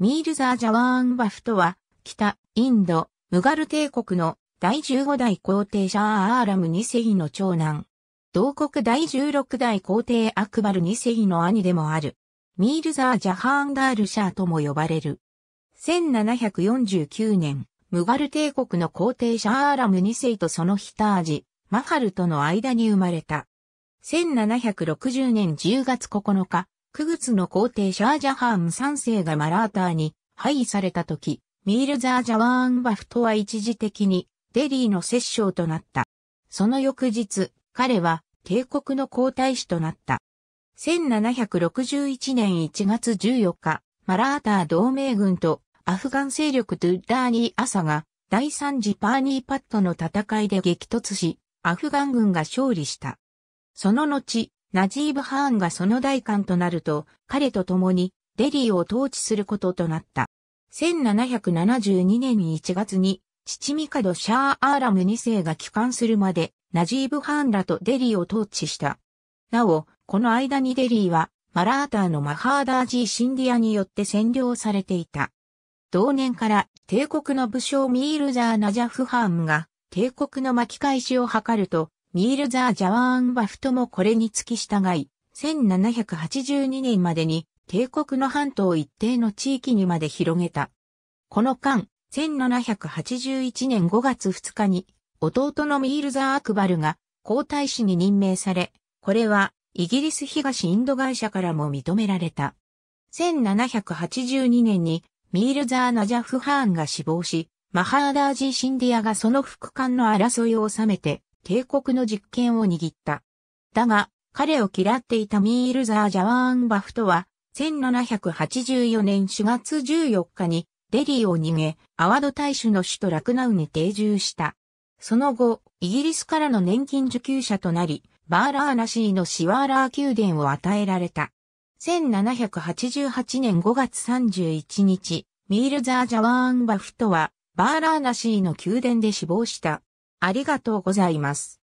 ミールザー・ジャワーンバフとは、北、インド、ムガル帝国の第15代皇帝シャー・アーラム2世の長男。同国第16代皇帝アクバル2世の兄でもある。ミールザー・ジャハーンダール・シャーとも呼ばれる。1749年、ムガル帝国の皇帝シャー・アーラム2世とそのヒタージ、マハルとの間に生まれた。1760年10月9日、9月の皇帝シャージャハーン3世がマラーターに廃位された時、ミールザー・ジャワーンバフトは一時的にデリーの摂政となった。その翌日、彼は帝国の皇太子となった。1761年1月14日、マラーター同盟軍とアフガン勢力トゥッダーニー・アサが第3次パーニーパットの戦いで激突し、アフガン軍が勝利した。その後、ナジーブ・ハーンがその代官となると、彼と共にデリーを統治することとなった。1772年1月に、父ド・シャー・アーラム2世が帰還するまで、ナジーブ・ハーンらとデリーを統治した。なお、この間にデリーは、マラーターのマハーダージー・シンディアによって占領されていた。同年から帝国の武将ミールザー・ナジャフ・ハーンが帝国の巻き返しを図ると、ミールザー・ジャワーン・バフトもこれに付き従い、1782年までに帝国の半島一定の地域にまで広げた。この間、1781年5月2日に、弟のミールザー・アクバルが皇太子に任命され、これはイギリス東インド会社からも認められた。1782年にミールザー・ナジャフ・ハーンが死亡し、マハーダージ・シンディアがその副官の争いを収めて、帝国の実権を握った。だが、彼を嫌っていたミールザー・ジャワーン・バフトは、1784年4月14日にデリーを逃げ、アワド大使の首都ラクナウに定住した。その後、イギリスからの年金受給者となり、バーラーナシーのシワーラー宮殿を与えられた。1788年5月31日、ミールザー・ジャワーン・バフトは、バーラーナシーの宮殿で死亡した。ありがとうございます。